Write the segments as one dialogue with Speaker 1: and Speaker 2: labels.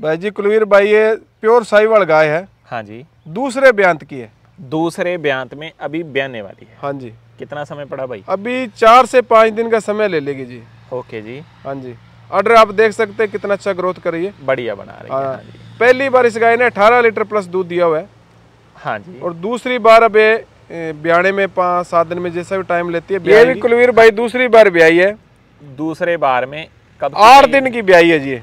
Speaker 1: भाई जी कुलवीर भाई ये प्योर साहिवाल गाय है हाँ जी दूसरे ब्यांत की है दूसरे ब्यांत में अभी ब्याने वाली है हाँ जी कितना समय पड़ा भाई अभी चार से पाँच दिन का समय ले लेगी जी ओके जी हाँ जी ऑर्डर आप देख सकते हैं कितना अच्छा ग्रोथ करिए बढ़िया बना रही है हाँ।, हाँ जी पहली बार इस गाय ने 18 लीटर प्लस दूध दिया हुआ है हाँ जी और दूसरी बार अब ब्याने में पाँच सात दिन में जैसा भी टाइम लेती है ये भी कुलवीर भाई दूसरी बार ब्याई है दूसरे बार में कब आठ दिन की ब्याई है जी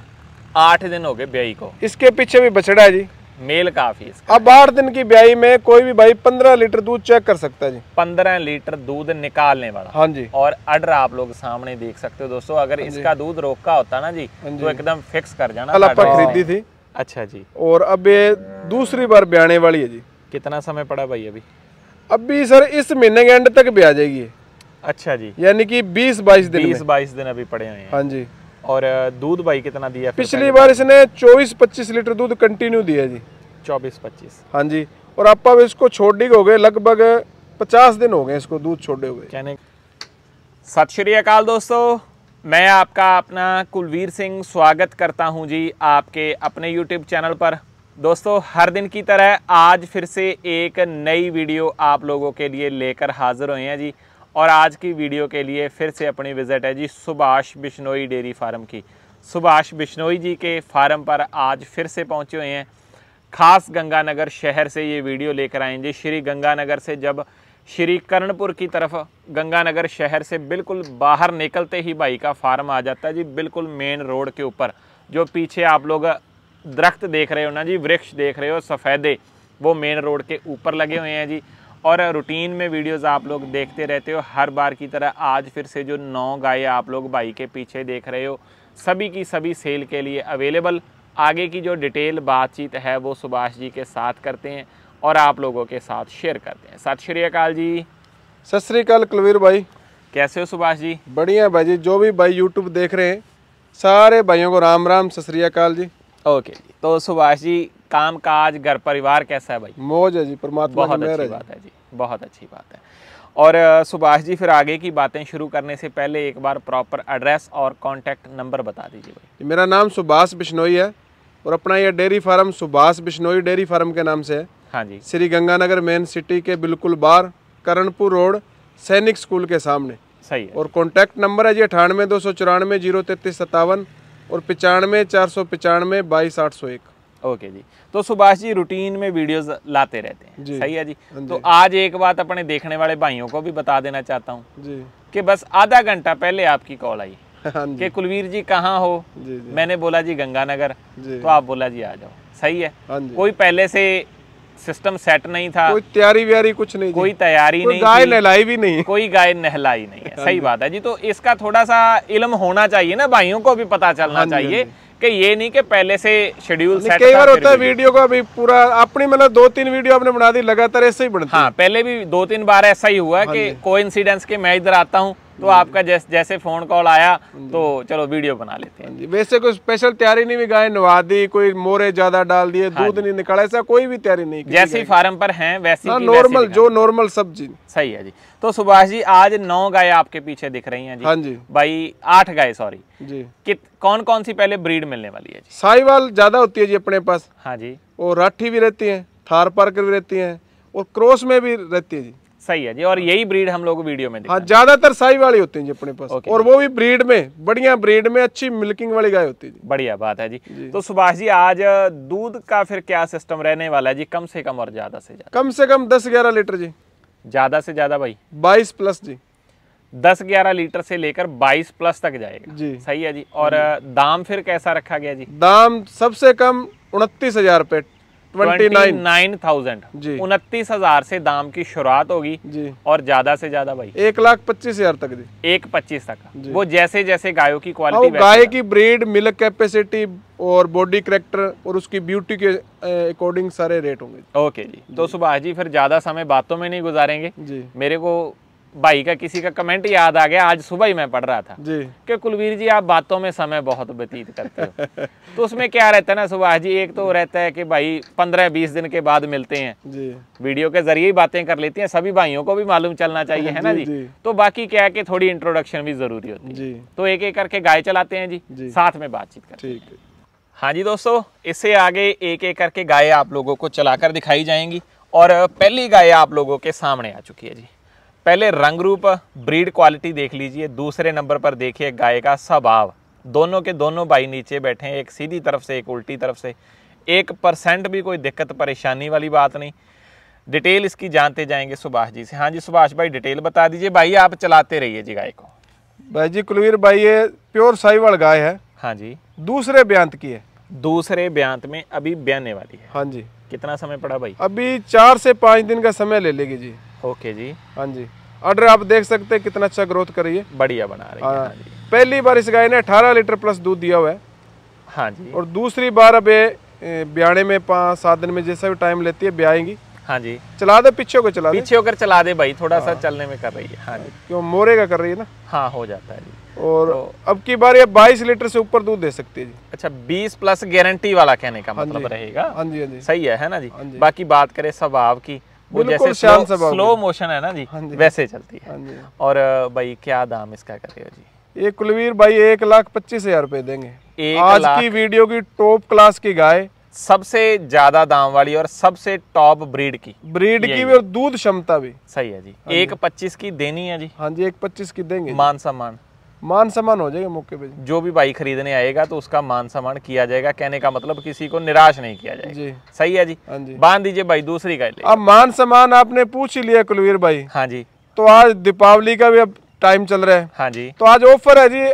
Speaker 2: आठ दिन हो गए ब्याई को
Speaker 1: इसके पीछे भी बछड़ा है जी
Speaker 2: मेल काफी
Speaker 1: अब आठ दिन की ब्याई में कोई भी भाई पंद्रह लीटर दूध चेक कर सकता है जी
Speaker 2: पंद्रह लीटर दूध निकालने वाला हाँ जी और अडर आप लोग सामने देख सकते हो दोस्तों अगर हाँ इसका दूध रोका होता ना जी हाँ तो एकदम फिक्स कर जाना अलपा खरीदी थी अच्छा जी
Speaker 1: और अब ये दूसरी बार ब्याने वाली है जी कितना समय पड़ा भाई अभी अभी सर इस महीने के एंड तक भी आ जाएगी अच्छा जी यानी कि बीस बाईस दिन बीस
Speaker 2: बाईस दिन अभी पड़े हैं हाँ जी और दूध भाई कितना दिया पिछली बार
Speaker 1: इसने 24-25 लीटर दूध कंटिन्यू दिया जी 24-25 हाँ जी और आप अब इसको छोड़ने हो गए लगभग 50 दिन हो गए इसको दूध छोड़े हुए
Speaker 2: कहने सत श्री अकाल दोस्तों मैं आपका अपना कुलवीर सिंह स्वागत करता हूं जी आपके अपने यूट्यूब चैनल पर दोस्तों हर दिन की तरह आज फिर से एक नई वीडियो आप लोगों के लिए लेकर हाजिर हुए हैं जी और आज की वीडियो के लिए फिर से अपनी विज़िट है जी सुभाष बिश्नोई डेयरी फार्म की सुभाष बिश्नोई जी के फार्म पर आज फिर से पहुंचे हुए हैं खास गंगानगर शहर से ये वीडियो लेकर आए जी श्री गंगानगर से जब श्री कर्णपुर की तरफ गंगानगर शहर से बिल्कुल बाहर निकलते ही भाई का फार्म आ जाता है जी बिल्कुल मेन रोड के ऊपर जो पीछे आप लोग दरख्त देख रहे हो ना जी वृक्ष देख रहे हो सफ़ेदे वो मेन रोड के ऊपर लगे हुए हैं जी और रूटीन में वीडियोस आप लोग देखते रहते हो हर बार की तरह आज फिर से जो नौ गाय आप लोग भाई के पीछे देख रहे हो सभी की सभी सेल के लिए अवेलेबल आगे की जो डिटेल बातचीत है वो सुभाष जी के साथ करते हैं और आप लोगों के साथ शेयर करते हैं सत श्रीकाल जी सत श्रीकाल कुलवीर भाई कैसे हो सुभाष
Speaker 1: जी बढ़िया भाई जी जो भी भाई यूट्यूब देख रहे हैं सारे भाइयों को राम राम सत श्रीकाल
Speaker 2: जी ओके तो सुभाष जी काम काज घर परिवार कैसा है भाई मौज है जी परमात्मा बहुत अच्छी बात है जी बहुत अच्छी बात है और सुभाष जी फिर आगे की बातें शुरू करने से पहले एक बार प्रॉपर एड्रेस और कॉन्टैक्ट नंबर बता दीजिए भाई
Speaker 1: मेरा नाम सुभाष बिश्नोई है और अपना यह dairy farm Subhash Bishnoi dairy farm के नाम से है हाँ जी श्री गंगानगर मेन सिटी के बिल्कुल बाहर करणपुर रोड सैनिक स्कूल के सामने सही है और कॉन्टैक्ट नंबर है जी अठानवे दो सौ चौरानवे जीरो तैतीस सत्तावन और पचानवे चार सौ
Speaker 2: पचानवे बाईस आठ सौ एक ओके जी तो सुभाष जी रूटीन में वीडियोस लाते रहते हैं सही है जी हाँ तो आज एक बात अपने देखने वाले भाइयों को भी बता देना चाहता हूँ कि बस आधा घंटा पहले आपकी कॉल आई हाँ कि कुलवीर जी कहाँ हो जी जी। मैंने बोला जी गंगानगर तो आप बोला जी आ जाओ सही है हाँ कोई पहले से सिस्टम सेट नहीं था कोई तैयारी व्यारी कुछ नहीं कोई तैयारी नहीं गाय नहलाई भी नहीं कोई गाय नहलाई नहीं है सही बात है जी तो इसका थोड़ा सा इलम होना चाहिए ना भाइयों को भी पता चलना चाहिए कि ये नहीं कि पहले से शेड्यूल सेट कई बार होता है वीडियो का अभी पूरा अपनी मतलब दो तीन वीडियो आपने बना दी लगातार ऐसे ही बनती हाँ पहले भी दो तीन बार ऐसा ही हुआ है हाँ कि कोइंसिडेंस के मैं इधर आता हूँ तो आपका जैस, जैसे फ़ोन कॉल आया तो चलो वीडियो बना लेते हैं हाँ वैसे कोई स्पेशल तैयारी नहीं भी गाय
Speaker 1: दी कोई मोरे ज़्यादा डाल दिए हाँ दूध
Speaker 2: नहीं निकाला ऐसा कोई भी
Speaker 1: तैयारी नहीं जैसी
Speaker 2: फार्म पर है वैसी हाँ, नॉर्मल जो नॉर्मल सब्जी सही है जी तो सुभाष जी आज नौ गाय आपके पीछे दिख रही है जी हाँ जी भाई आठ गाय सॉरी जी कित कौन कौन सी पहले ब्रीड मिलने वाली है जी
Speaker 1: साहिवाल ज़्यादा होती है जी अपने पास हाँ जी और राठी भी रहती है थार पार्कर भी रहती है और क्रॉस में भी रहती है जी सही है जी
Speaker 2: और यही ब्रीड हम लोग वीडियो में हाँ
Speaker 1: ज्यादातर साई वाली होती है जी अपने पास
Speaker 2: और वो भी ब्रीड में बढ़िया ब्रीड में अच्छी मिल्किंग वाली गाय होती है बढ़िया बात है जी, जी। तो सुभाष जी आज दूध का फिर क्या सिस्टम रहने वाला है जी कम से कम और ज्यादा से ज्यादा कम से कम दस ग्यारह लीटर जी ज्यादा से ज्यादा भाई बाईस प्लस जी दस ग्यारह लीटर से लेकर बाईस प्लस तक जाएगा जी सही है जी और दाम फिर कैसा रखा गया जी दाम
Speaker 1: सबसे कम उनतीस हजार रुपए
Speaker 2: ट्वेंटी उनतीस हजार से दाम की शुरुआत होगी और ज्यादा से ज्यादा भाई एक लाख पच्चीस हजार तक जी एक पच्चीस तक वो जैसे जैसे गायों की क्वालिटी गाय
Speaker 1: की ब्रीड मिल्क कैपेसिटी और बॉडी करेक्टर और उसकी ब्यूटी के अकॉर्डिंग सारे रेट होंगे ओके जी तो
Speaker 2: सुभाष जी फिर ज्यादा समय बातों में नहीं गुजारेंगे जी मेरे को भाई का किसी का कमेंट याद आ गया आज सुबह ही मैं पढ़ रहा था जी कि कुलवीर जी आप बातों में समय बहुत व्यतीत करते हो तो उसमें क्या रहता है ना सुभाष जी एक तो रहता है कि भाई पंद्रह बीस दिन के बाद मिलते हैं जी वीडियो के जरिए ही बातें कर लेती हैं सभी भाइयों को भी मालूम चलना चाहिए है ना जी, जी। तो बाकी क्या है कि थोड़ी इंट्रोडक्शन भी जरूरी होती है तो एक एक करके गाय चलाते हैं जी साथ में बातचीत करते हैं हाँ जी दोस्तों इससे आगे एक एक करके गाय आप लोगों को चलाकर दिखाई जाएंगी और पहली गाय आप लोगों के सामने आ चुकी है जी पहले रंग रूप ब्रीड क्वालिटी देख लीजिए दूसरे नंबर पर देखिए गाय का स्वभाव दोनों के दोनों भाई नीचे बैठे हैं एक सीधी तरफ से एक उल्टी तरफ से एक परसेंट भी कोई दिक्कत परेशानी वाली बात नहीं डिटेल इसकी जानते जाएंगे सुभाष जी से हाँ जी सुभाष भाई डिटेल बता दीजिए भाई आप चलाते रहिए जी गाय को
Speaker 1: भाई जी कुलवीर भाई ये प्योर साहिवाल गाय है हाँ जी दूसरे ब्यांत की है दूसरे ब्यांत में अभी ब्याने वाली है हाँ जी कितना समय पड़ा भाई अभी चार से पाँच दिन का समय ले लेगी जी ओके जी हाँ जी ऑर्डर आप देख सकते हैं कितना अच्छा ग्रोथ कर रही है बढ़िया बना रही है हाँ, हाँ पहली बार इस गाय ने 18 लीटर प्लस दूध दिया हुआ है हाँ जी और दूसरी बार अब ये ब्याणे में पाँच सात दिन में जैसा भी टाइम लेती है ब्याएंगी हाँ जी चला दे पीछे होकर चला पीछे
Speaker 2: होकर चला दे भाई थोड़ा सा हाँ। चलने में कर रही है हाँ जी
Speaker 1: क्यों मोरे का कर रही है ना हाँ हो जाता है जी और तो, अब की बार ये 22 लीटर
Speaker 2: से ऊपर दूध दे सकती है जी अच्छा 20 प्लस गारंटी वाला कहने का हाँ मतलब रहेगा हाँ जी हाँ जी सही है है ना जी, जी बाकी बात करें स्वभाव की वो जैसे स्लो, स्लो मोशन है ना जी, हाँ जी वैसे चलती है हाँ और भाई क्या दाम इसका करे
Speaker 1: जी ये कुलवीर भाई एक लाख पच्चीस हजार रुपए देंगे
Speaker 2: आज की वीडियो की टॉप क्लास की गाय सबसे ज्यादा दाम वाली और सबसे टॉप ब्रीड की ब्रीड की भी और दूध क्षमता भी सही है हाँ जी एक पच्चीस की देनी है जी हाँ जी एक पच्चीस की देंगे मान सम्मान मान सम्मान हो जाएगा मौके पे जो भी भाई खरीदने आएगा तो उसका मान सम्मान किया जाएगा कहने का मतलब किसी को निराश नहीं किया जाएगा जी सही है जी हाँ जी बांध दीजिए भाई दूसरी का अब मान
Speaker 1: सम्मान आपने पूछ ही लिया कुलवीर भाई हाँ जी तो आज दीपावली का भी अब टाइम चल रहा है हाँ जी तो आज ऑफर है जी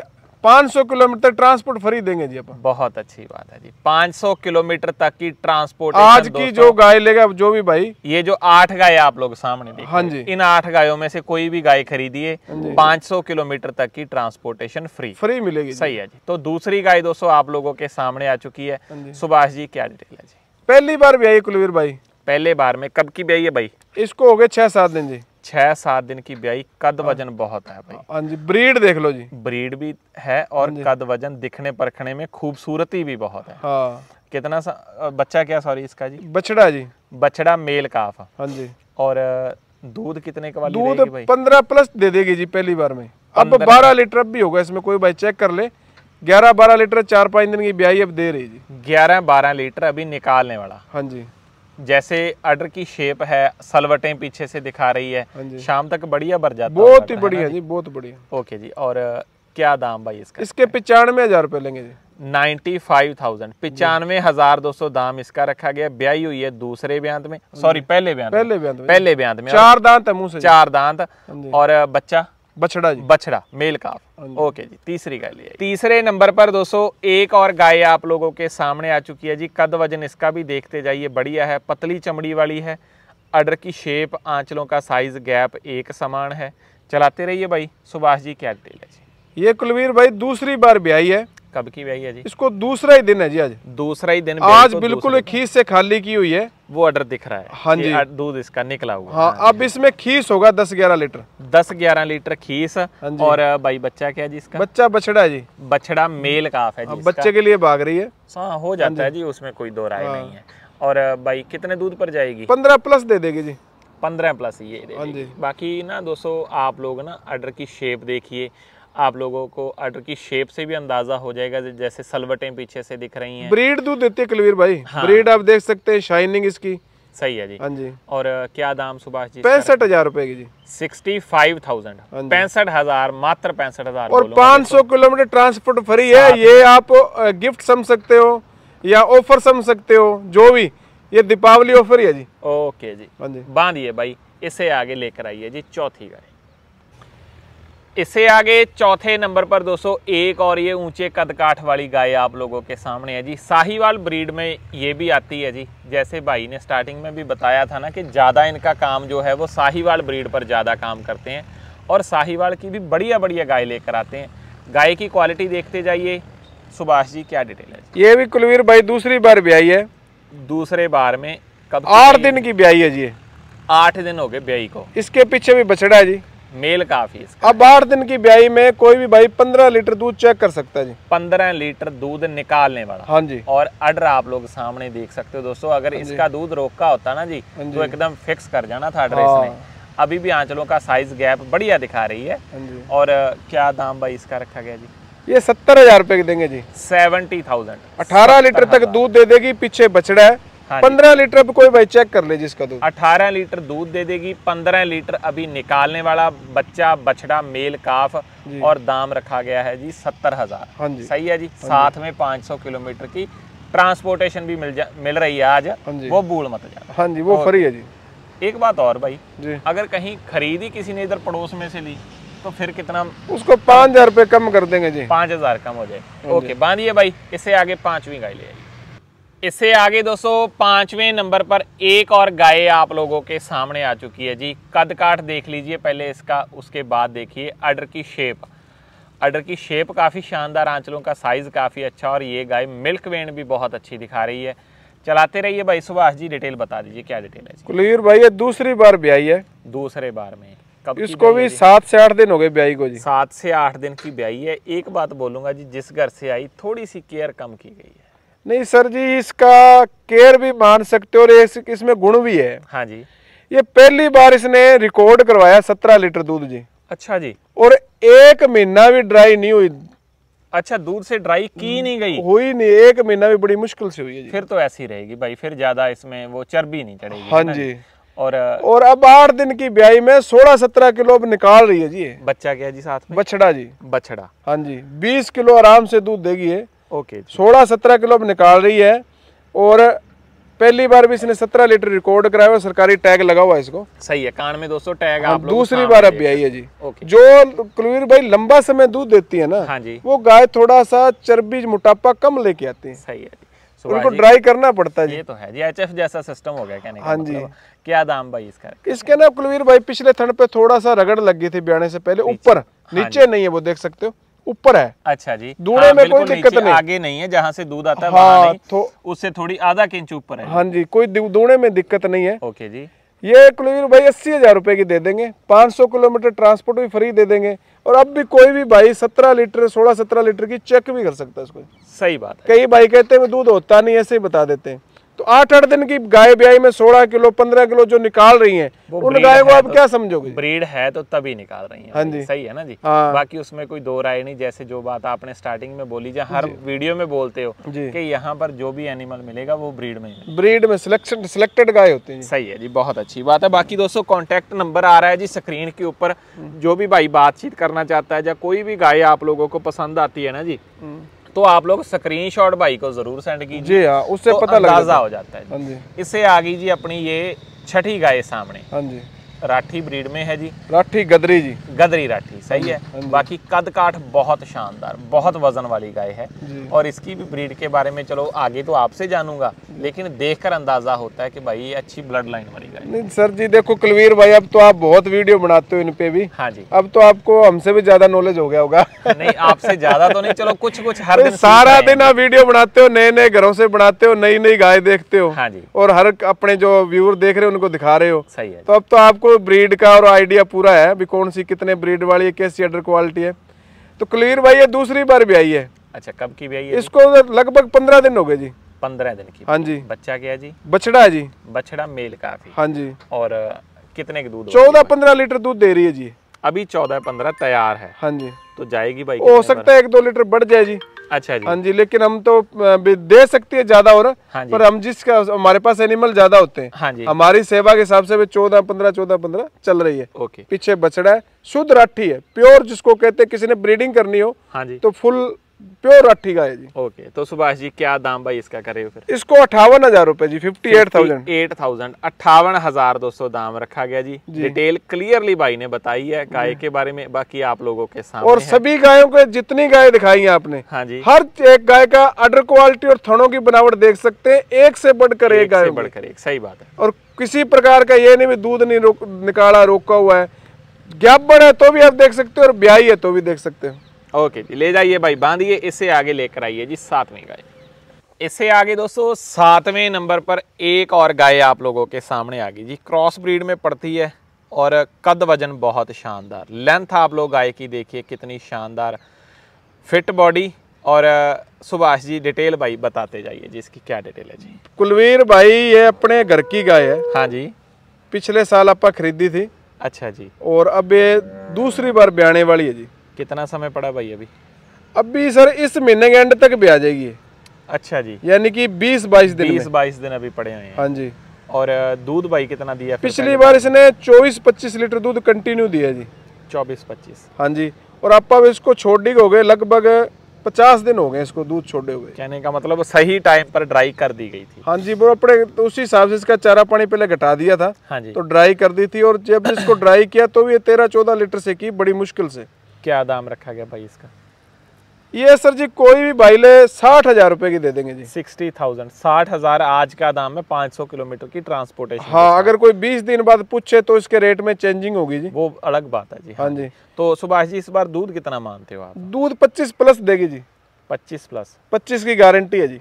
Speaker 1: 500 किलोमीटर ट्रांसपोर्ट फ्री देंगे जी अपन बहुत अच्छी बात है
Speaker 2: जी 500 किलोमीटर तक की ट्रांसपोर्ट आज की जो गाय लेगा जो भी भाई ये जो आठ गाय आप लोग सामने देख हाँ जी इन आठ गायों में से कोई भी गाय खरीदिए 500 हाँ किलोमीटर तक की ट्रांसपोर्टेशन फ्री फ्री मिलेगी सही है जी तो दूसरी गाय दोस्तों आप लोगों के सामने आ चुकी है हाँ सुभाष जी क्या डिटेल है जी पहली बार भी आई कुलवीर भाई पहले बार में कब की आई है भाई इसको हो गए छह सात दिन जी छह सात दिन की ब्याई कद हाँ। वजन बहुत है भाई हाँ जी ब्रीड देख लो जी ब्रीड भी है और हाँ कद वजन दिखने परखने में खूबसूरती भी बहुत है हाँ। कितना सा, बच्चा क्या सॉरी इसका जी बछड़ा जी बछड़ा मेल काफ हाँ जी और दूध कितने का दूध
Speaker 1: पंद्रह प्लस दे देगी जी पहली बार में अब बारह लीटर अब भी होगा इसमें कोई भाई चेक कर ले ग्यारह बारह लीटर चार पाँच दिन की ब्याई अब दे रही जी
Speaker 2: ग्यारह बारह लीटर अभी निकालने वाला हाँ जी जैसे अडर की शेप है सलवटें पीछे से दिखा रही है हाँ शाम तक बढ़िया भर जाता बहुत ही बढ़िया जी बहुत बढ़िया ओके जी और क्या दाम भाई इसका इसके पिचानवे हजार रुपए लेंगे जी नाइन्टी फाइव थाउजेंड पिचानवे हजार दो सौ दाम इसका रखा गया ब्याई हुई है दूसरे ब्यांत में हाँ सॉरी पहले ब्यांत पहले
Speaker 1: ब्यांत पहले ब्यांत में चार दांत
Speaker 2: है मुंह से चार दांत हाँ और बच्चा बछड़ा जी बछड़ा मेल का हाँ ओके जी तीसरी गाय तीसरे नंबर पर दोस्तों एक और गाय आप लोगों के सामने आ चुकी है जी कद वजन इसका भी देखते जाइए बढ़िया है पतली चमड़ी वाली है अडर की शेप आंचलों का साइज गैप एक समान है चलाते रहिए भाई सुभाष जी क्या डिटेल है
Speaker 1: जी ये कुलवीर भाई दूसरी बार भी आई है
Speaker 2: कब की ब्याई है जी
Speaker 1: इसको दूसरा ही दिन है जी आज
Speaker 2: दूसरा ही दिन आज बिल्कुल खीस से खाली की हुई है वो ऑर्डर दिख रहा है हाँ जी दूध इसका निकला हुआ हाँ, हाँ अब इसमें खीस होगा दस ग्यारह लीटर दस ग्यारह लीटर खीस हाँ और भाई बच्चा क्या जी इसका बच्चा बछड़ा जी बछड़ा मेल काफ है जी बच्चे के लिए भाग रही है हाँ हो जाता हाँ है जी उसमें कोई दो राय हाँ। नहीं है और भाई कितने दूध पर जाएगी पंद्रह
Speaker 1: प्लस दे देगी जी
Speaker 2: पंद्रह प्लस ये हाँ बाकी ना दोस्तों आप लोग ना ऑर्डर की शेप देखिए आप लोगों को आर्डर की शेप से भी अंदाजा हो जाएगा जैसे सलवटें पीछे से दिख रही हैं ब्रीड दूध देते हैं कलवीर भाई हाँ। ब्रीड आप देख सकते हैं शाइनिंग इसकी सही है जी हाँ जी और क्या दाम सुभाष जी पैंसठ हजार रूपए की जी सिक्सटी फाइव थाउजेंड हाँ पैंसठ हजार मात्र पैंसठ हजार और पाँच
Speaker 1: सौ किलोमीटर ट्रांसपोर्ट फ्री है ये आप गिफ्ट समझ सकते हो या ऑफर समझ सकते हो जो भी ये
Speaker 2: दीपावली ऑफर है जी ओके हाँ जी बांधिए भाई इसे आगे लेकर आइए जी चौथी गाड़ी इससे आगे चौथे नंबर पर दोस्तों एक और ये ऊंचे कद काठ वाली गाय आप लोगों के सामने है जी साहिवाल ब्रीड में ये भी आती है जी जैसे भाई ने स्टार्टिंग में भी बताया था ना कि ज़्यादा इनका काम जो है वो साहिवाल ब्रीड पर ज़्यादा काम करते हैं और साहिवाल की भी बढ़िया बढ़िया गाय लेकर आते हैं गाय की क्वालिटी देखते जाइए सुभाष जी क्या डिटेल है
Speaker 1: ये भी कुलवीर भाई दूसरी बार ब्याई है दूसरे बार में कब आठ दिन की ब्याई है जी
Speaker 2: आठ दिन हो गए ब्याई को
Speaker 1: इसके पीछे भी बछड़ा है जी
Speaker 2: मेल काफी इसका
Speaker 1: अब आठ दिन की ब्याई में कोई भी भाई पंद्रह लीटर दूध चेक कर सकता है जी
Speaker 2: पंद्रह लीटर दूध निकालने वाला हाँ जी और अडर आप लोग सामने देख सकते हो दोस्तों अगर हाँ इसका दूध रोका होता ना जी हाँ तो एकदम फिक्स कर जाना था अड्रेस हाँ। अभी भी आंचलों का साइज गैप बढ़िया दिखा रही है हाँ और क्या दाम भाई इसका रखा गया जी
Speaker 1: ये सत्तर हजार रुपए देंगे जी
Speaker 2: सेवेंटी थाउजेंड
Speaker 1: अठारह लीटर तक दूध दे देगी पीछे बछड़ा है हाँ पंद्रह लीटर कोई भाई चेक कर ले जिसका दूध अठारह
Speaker 2: लीटर दूध दे देगी पंद्रह लीटर अभी निकालने वाला बच्चा बछड़ा मेल काफ और दाम रखा गया है जी सत्तर हजार हाँ जी सही है जी हाँ साथ में पाँच सौ किलोमीटर की ट्रांसपोर्टेशन भी मिल जा मिल रही है आज हाँ वो बूढ़ मत
Speaker 1: जा हाँ जी वो फ्री है जी
Speaker 2: एक बात और भाई जी अगर कहीं खरीदी किसी ने इधर पड़ोस में से ली तो फिर कितना उसको
Speaker 1: पाँच हजार कम कर देंगे जी
Speaker 2: पाँच हजार कम हो जाए हाँ ओके बांधिए भाई इससे आगे पांचवी गाय ले आई इससे आगे दोस्तों पाँचवें नंबर पर एक और गाय आप लोगों के सामने आ चुकी है जी कद काठ देख लीजिए पहले इसका उसके बाद देखिए अडर की शेप अडर की शेप काफ़ी शानदार आंचलों का साइज़ काफ़ी अच्छा और ये गाय मिल्क वेन भी बहुत अच्छी दिखा रही है चलाते रहिए भाई सुभाष जी डिटेल बता दीजिए क्या डिटेल है
Speaker 1: कुलीर भाई ये दूसरी
Speaker 2: बार ब्याई है दूसरे बार में कब इसको भी सात से आठ दिन हो गए ब्याई को जी सात से आठ दिन की ब्याई है एक बात बोलूँगा जी जिस घर से आई थोड़ी सी केयर कम की गई है नहीं
Speaker 1: सर जी इसका केयर भी मान सकते हो और इसमें गुण भी है हाँ जी ये पहली बार इसने रिकॉर्ड करवाया सत्रह लीटर दूध जी अच्छा जी और एक महीना भी ड्राई नहीं हुई
Speaker 2: अच्छा दूध से ड्राई की हम्म, नहीं गई हुई नहीं एक महीना भी बड़ी मुश्किल से हुई है जी। फिर तो ऐसी रहेगी भाई फिर ज्यादा इसमें वो चर्बी नहीं चढ़ेगी हाँ जी और
Speaker 1: और अब आठ दिन की ब्याई में सोलह सत्रह किलो अब निकाल रही है जी बच्चा क्या जी साथ में बछड़ा जी बछड़ा हाँ जी बीस किलो आराम से दूध देगी है ओके सोलह सत्रह किलो निकाल रही है और पहली बार भी इसने सत्रह लीटर रिकॉर्ड कराया हुआ सरकारी टैग लगा हुआ है इसको
Speaker 2: सही है कान में दोस्तों टैग आप दूसरी बार अभी आई है जी ओके।
Speaker 1: जो कुलवीर भाई लंबा समय दूध देती है ना हाँ जी वो गाय थोड़ा सा चर्बी मोटापा कम लेके आती है सही है उनको ड्राई करना पड़ता है ये तो
Speaker 2: है जी एचएफ जैसा सिस्टम हो गया कहने का हाँ जी मतलब। क्या दाम भाई इसका
Speaker 1: इसके ना कुलवीर भाई पिछले ठंड पे थोड़ा सा रगड़ लग गई थी ब्याने से पहले ऊपर हाँ नीचे नहीं है वो देख सकते हो ऊपर है
Speaker 2: अच्छा जी दूड़े हाँ, में कोई दिक्कत नहीं आगे नहीं है जहाँ से दूध आता है हाँ, तो, उससे थोड़ी आधा इंच ऊपर है हाँ
Speaker 1: जी कोई दूड़े में दिक्कत नहीं है ओके जी ये कुलवीर भाई अस्सी हजार रूपए की दे देंगे 500 किलोमीटर ट्रांसपोर्ट भी फ्री दे देंगे और अब भी कोई भी भाई 17 लीटर 16 17 लीटर की चेक भी कर सकता है इसको सही बात कई भाई कहते हैं दूध होता नहीं ऐसे ही बता देते हैं तो आठ आठ दिन की गाय ब्याई में सोलह किलो पंद्रह किलो जो निकाल रही हैं उन गाय को आप तो, क्या समझोगे
Speaker 2: ब्रीड है तो तभी निकाल रही हैं हाँ जी सही है ना जी हाँ। बाकी उसमें कोई दो राय नहीं जैसे जो बात आपने स्टार्टिंग में बोली जहाँ हर वीडियो में बोलते हो कि यहाँ पर जो भी एनिमल मिलेगा वो ब्रीड में ब्रीड में सिलेक्शन सिलेक्टेड गाय होती है सही है जी बहुत अच्छी बात है बाकी दोस्तों कॉन्टेक्ट नंबर आ रहा है जी स्क्रीन के ऊपर हम्म। जो भी भाई बातचीत करना चाहता है या कोई भी गाय आप लोगों को पसंद आती है ना जी हम्म। तो आप लोग स्क्रीनशॉट भाई को जरूर सेंड कीजिए जी हाँ उससे तो पता अंदाजा हो जाता है हाँ इससे आ गई जी अपनी ये छठी गाय सामने हाँ जी राठी ब्रीड में है जी राठी गदरी जी गदरी राठी सही है हाँ बाकी कद काठ बहुत शानदार बहुत वजन वाली गाय है और इसकी भी ब्रीड के बारे में चलो आगे तो आपसे जानूंगा लेकिन देखकर अंदाजा होता है कि भाई ये अच्छी ब्लड लाइन वाली गाय
Speaker 1: नहीं सर जी देखो कुलवीर भाई अब तो आप बहुत वीडियो बनाते हो इन पे भी हाँ जी अब तो आपको हमसे भी ज्यादा नॉलेज हो गया होगा
Speaker 2: नहीं आपसे ज्यादा तो नहीं चलो कुछ कुछ हर सारा दिन
Speaker 1: आप वीडियो बनाते हो नए नए घरों से बनाते हो नई नई गाय देखते हो हाँ जी और हर अपने जो व्यूअर देख रहे हो उनको दिखा रहे हो सही है तो अब तो आपको ब्रीड का और आइडिया पूरा है भी कौन सी कितने ब्रीड वाली है कैसी अडर क्वालिटी है तो क्लियर भाई ये दूसरी बार भी आई है
Speaker 2: अच्छा कब की भी आई है इसको
Speaker 1: तो लगभग पंद्रह दिन हो गए जी
Speaker 2: पंद्रह दिन की हाँ जी बच्चा क्या जी बछड़ा है जी बछड़ा मेल काफी हाँ जी और कितने के दूध चौदह
Speaker 1: पंद्रह लीटर दूध दे रही है जी
Speaker 2: अभी चौदह पंद्रह तैयार है हाँ जी तो जाएगी भाई हो सकता है एक
Speaker 1: दो लीटर बढ़ जाए जी
Speaker 2: अच्छा जी हाँ जी लेकिन
Speaker 1: हम तो दे सकती है ज्यादा और हाँ पर हम जिस हमारे पास एनिमल ज्यादा होते हैं हाँ जी हमारी सेवा के हिसाब से भी चौदह पंद्रह चौदह पंद्रह चल रही है ओके पीछे बछड़ा है शुद्ध राठी है प्योर जिसको कहते हैं किसी ने
Speaker 2: ब्रीडिंग करनी हो हाँ जी तो फुल प्योर अट्ठी का है जी ओके तो सुभाष जी क्या दाम भाई इसका करे फिर
Speaker 1: इसको अठावन हजार रूपए जी fifty eight thousand
Speaker 2: eight thousand अट्ठावन हजार दोस्तों दाम रखा गया जी, डिटेल क्लियरली भाई ने बताई है गाय के बारे में बाकी आप लोगों के सामने और सभी
Speaker 1: गायों के जितनी गाय दिखाई है आपने हाँ जी हर एक गाय का अडर क्वालिटी और थनों की बनावट देख सकते हैं एक से बढ़कर एक गाय बढ़कर
Speaker 2: एक सही बात है
Speaker 1: और किसी प्रकार का ये नहीं दूध नहीं निकाला रोका हुआ है गैप बड़ा है तो भी आप देख सकते हो और ब्याई है तो भी देख सकते हो
Speaker 2: ओके जी ले जाइए भाई बांधिए इसे आगे लेकर आइए जी सातवीं गाय इसे आगे दोस्तों सातवें नंबर पर एक और गाय आप लोगों के सामने आ गई जी क्रॉस ब्रीड में पड़ती है और कद वजन बहुत शानदार लेंथ आप लोग गाय की देखिए कितनी शानदार फिट बॉडी और सुभाष जी डिटेल भाई बताते जाइए जी इसकी क्या डिटेल है जी
Speaker 1: कुलवीर भाई ये अपने घर की गाय है हाँ जी पिछले साल आप खरीदी थी अच्छा जी और अब ये दूसरी बार ब्याने वाली है जी कितना समय पड़ा भाई अभी अभी सर इस महीने के एंड तक भी आ जाएगी अच्छा जी यानी कि 20 22 दिन 20
Speaker 2: 22 दिन अभी पड़े हैं हाँ जी और दूध भाई कितना दिया पिछली बार
Speaker 1: इसने 24 25 लीटर दूध कंटिन्यू दिया जी
Speaker 2: 24 25
Speaker 1: हाँ जी और आप इसको छोड़ हो गए लगभग पचास दिन हो गए इसको दूध छोड़े हुए
Speaker 2: कहने का मतलब सही टाइम पर ड्राई कर दी गई थी
Speaker 1: हाँ जी वो अपने तो उसी हिसाब से इसका चारा पानी पहले घटा दिया था हाँ जी तो ड्राई कर दी थी और जब इसको ड्राई किया तो ये तेरह चौदह लीटर से की बड़ी मुश्किल से
Speaker 2: क्या दाम रखा गया भाई इसका
Speaker 1: ये सर जी कोई भी भाई ले साठ हजार रुपए की दे देंगे जी सिक्सटी थाउजेंड
Speaker 2: साठ हजार आज का दाम है पांच सौ किलोमीटर की ट्रांसपोर्टेशन हाँ
Speaker 1: अगर कोई बीस दिन बाद पूछे तो इसके रेट में चेंजिंग होगी जी वो अलग बात है जी हाँ।, हाँ जी तो सुभाष जी इस बार दूध कितना मानते हो आप दूध पच्चीस प्लस देगी जी पच्चीस प्लस पच्चीस की गारंटी है जी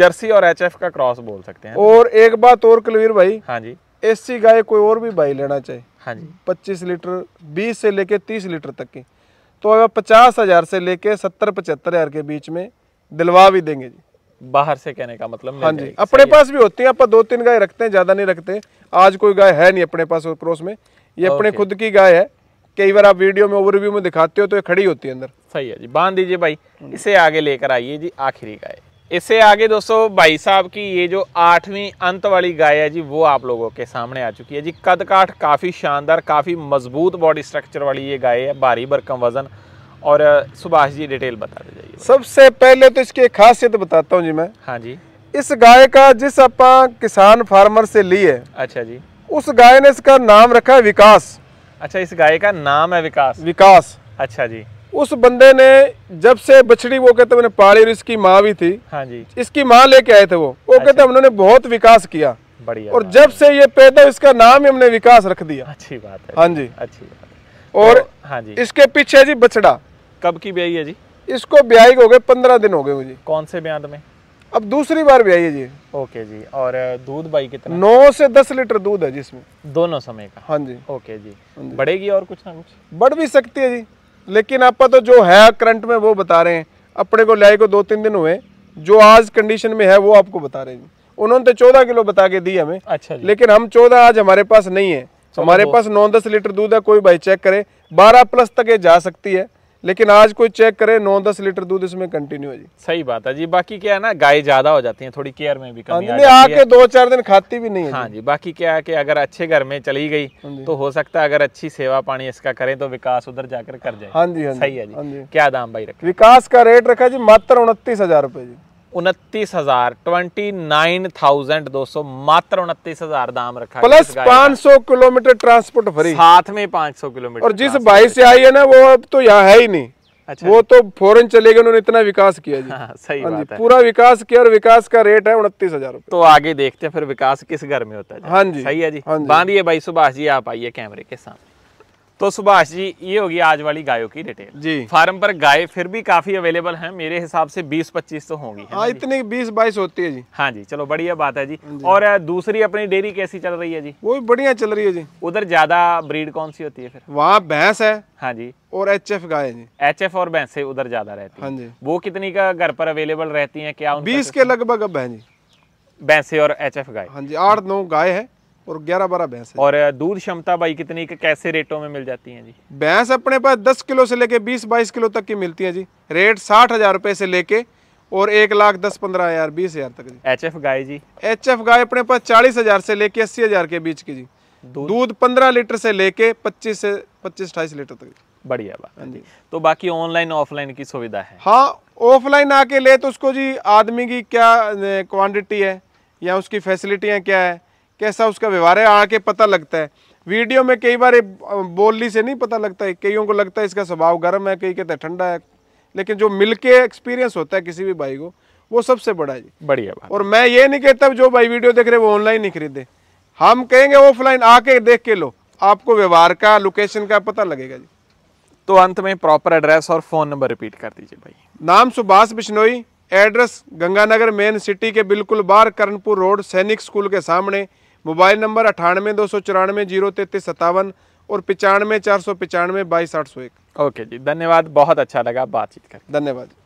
Speaker 2: जर्सी और एच का क्रॉस बोल सकते हैं और
Speaker 1: एक बात और कलवीर भाई हाँ जी एसी गाय कोई और भी भाई लेना चाहिए हाँ जी पच्चीस लीटर बीस से लेके तीस लीटर तक की तो अगर पचास हज़ार से लेके सत्तर पचहत्तर हज़ार के बीच में दिलवा भी देंगे जी
Speaker 2: बाहर से कहने का मतलब हाँ जी अपने पास
Speaker 1: भी होती है आप दो तीन गाय रखते हैं ज़्यादा नहीं रखते आज कोई गाय है नहीं अपने पास पड़ोस में ये अपने खुद की गाय है कई बार आप वीडियो में ओवरव्यू में दिखाते हो तो ये खड़ी होती है अंदर
Speaker 2: सही है जी बांध दीजिए भाई हम्म। इसे आगे लेकर आइए जी आखिरी गाय इससे आगे दोस्तों भाई साहब की ये जो आठवीं अंत वाली गाय है जी वो आप लोगों के सामने आ चुकी है जी कद काठ काफ़ी शानदार काफ़ी मजबूत बॉडी स्ट्रक्चर वाली ये गाय है भारी भरकम वजन और सुभाष जी डिटेल बता दीजिए
Speaker 1: सबसे पहले तो इसकी खासियत बताता हूँ जी मैं हाँ जी इस गाय का जिस आप किसान फार्मर से ली है अच्छा जी उस गाय ने इसका नाम
Speaker 2: रखा है विकास अच्छा इस गाय का नाम है विकास विकास अच्छा जी
Speaker 1: उस बंदे ने जब से बछड़ी वो कहते मैंने पाली और इसकी माँ भी थी हाँ जी इसकी माँ लेके आए थे वो वो कहते अच्छा। उन्होंने बहुत विकास किया बढ़िया और जब से ये पैदा इसका नाम ही हमने विकास रख दिया अच्छी बात है हाँ जी अच्छी बात और तो, हाँ जी इसके पीछे जी बछड़ा कब की ब्याई है जी इसको ब्याई हो गए पंद्रह दिन हो गए मुझे कौन से ब्याद में अब दूसरी बार ब्याई
Speaker 2: है जी ओके जी और दूध भाई कितना नौ
Speaker 1: से दस लीटर दूध है जिसमें दोनों समय का हाँ जी ओके जी हाँ बढ़ेगी और कुछ ना कुछ बढ़ भी सकती है जी लेकिन आप तो जो है करंट में वो बता रहे हैं अपने को लाए को दो तीन दिन हुए जो आज कंडीशन में है वो आपको बता रहे हैं उन्होंने तो चौदह किलो बता के दी हमें अच्छा लेकिन हम चौदह आज हमारे पास नहीं है हमारे पास नौ दस लीटर दूध है कोई भाई चेक करे बारह प्लस तक ये जा सकती है लेकिन आज कोई चेक करे नौ दस लीटर दूध इसमें कंटिन्यू है जी
Speaker 2: सही बात है जी बाकी क्या है ना गाय ज्यादा हो जाती है थोड़ी केयर में भी कमी हाँ आ आके
Speaker 1: दो चार दिन खाती भी नहीं है हाँ जी
Speaker 2: बाकी क्या है कि अगर अच्छे घर में चली गई हाँ तो हो सकता है अगर अच्छी सेवा पानी इसका करें तो विकास उधर जाकर कर जाए हाँ जी हाँ सही है जी क्या दाम भाई रखा
Speaker 1: विकास का रेट रखा जी मात्र उनतीस हजार रूपए जी
Speaker 2: उनतीस हजार ट्वेंटी नाइन थाउजेंड दो सौ मात्र उनतीस हजार दाम रखा प्लस पांच
Speaker 1: सौ किलोमीटर
Speaker 2: ट्रांसपोर्ट फ्री साथ में पांच सौ किलोमीटर और जिस भाई से आई है
Speaker 1: ना वो अब तो यहाँ है ही नहीं अच्छा वो तो फॉरन चले गए उन्होंने इतना विकास किया जी हाँ, सही हाँ बात है पूरा विकास किया और विकास का रेट है
Speaker 2: उनतीस हजार तो आगे देखते हैं फिर विकास किस घर में होता है हाँ जी सही है जी हाँ जी बांधिए भाई सुभाष जी आप आइए कैमरे के सामने तो सुभाष जी ये होगी आज वाली गायों की डिटेल जी फार्म पर गाय फिर भी काफी अवेलेबल हैं मेरे हिसाब से 20-25 तो होंगी हाँ इतनी 20-22 होती है जी हाँ जी चलो बढ़िया बात है जी, हाँ जी। और दूसरी अपनी डेयरी कैसी चल रही है जी वो भी बढ़िया चल रही है जी उधर ज्यादा ब्रीड कौन सी होती है फिर वहाँ भैंस है हाँ जी और एच एफ गाय एच एफ और भैंस उधर ज्यादा रहती है हाँ जी वो कितनी का घर पर अवेलेबल रहती है क्या बीस के
Speaker 1: लगभग अब है
Speaker 2: जी भैंसे और एच एफ गाय हाँ जी आठ नौ गाय है और ग्यारह बारह भैंस और दूध क्षमता भाई कितनी के कैसे रेटों में मिल जाती हैं जी
Speaker 1: भैंस अपने पास दस किलो से लेके बीस बाईस किलो तक की मिलती है जी रेट साठ हजार रुपए से लेके और एक लाख दस पंद्रह हजार बीस हजार तक एच एफ गाय जी एच एफ गाय अपने पास चालीस हजार से लेके अस्सी हजार के बीच की जी दूध पंद्रह लीटर से लेके पच्चीस से पच्चीस अठाईस लीटर तक
Speaker 2: बढ़िया बात हाँ जी तो बाकी ऑनलाइन ऑफलाइन की सुविधा है
Speaker 1: हाँ ऑफलाइन आके ले तो उसको जी आदमी की क्या क्वान्टिटी है या उसकी फैसिलिटियाँ क्या है कैसा उसका व्यवहार है आके पता लगता है वीडियो में कई बार बोलने से नहीं पता लगता है कईयों को लगता है इसका स्वभाव गर्म है कई कहते हैं ठंडा है लेकिन जो मिल के एक्सपीरियंस होता है किसी भी भाई को वो सबसे बड़ा है बढ़िया बात और मैं ये नहीं कहता जो भाई वीडियो देख रहे वो ऑनलाइन नहीं खरीदे हम कहेंगे ऑफलाइन आके देख के लो आपको व्यवहार का लोकेशन का पता लगेगा जी तो अंत में प्रॉपर
Speaker 2: एड्रेस और फ़ोन नंबर
Speaker 1: रिपीट कर दीजिए भाई नाम Subhash Bishnoi address Ganganagar main city के बिल्कुल बाहर करनपुर रोड सैनिक स्कूल के सामने मोबाइल नंबर अठानवे दो सौ चौरानवे जीरो तैतीस सत्तावन और पचानवे चार सौ पचानवे बाईस आठ सौ एक
Speaker 2: ओके जी धन्यवाद बहुत अच्छा लगा
Speaker 1: बातचीत कर धन्यवाद